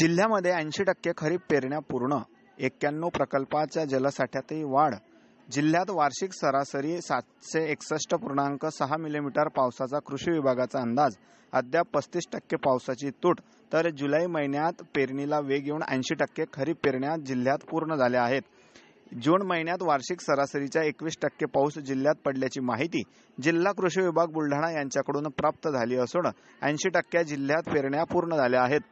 जिल्ह्यामध्ये ऐंशी टक्के खरीप पेरण्या पूर्ण एक्क्याण्णव प्रकल्पाच्या जलसाठ्यातही वाढ जिल्ह्यात वार्षिक सरासरी सातशे एकसष्ट पूर्णांक सहा मिलीमीटर पावसाचा कृषी विभागाचा अंदाज अद्याप पस्तीस टक्के पावसाची तूट तर जुलै महिन्यात पेरणीला वेग येऊन ऐंशी टक्के खरीप पेरण्या जिल्ह्यात पूर्ण झाल्या आहेत जून महिन्यात वार्षिक सरासरीच्या एकवीस टक्के पाऊस जिल्ह्यात पडल्याची माहिती जिल्हा कृषी विभाग बुलढाणा यांच्याकडून प्राप्त झाली असून ऐंशी टक्के जिल्ह्यात पेरण्या पूर्ण झाल्या आहेत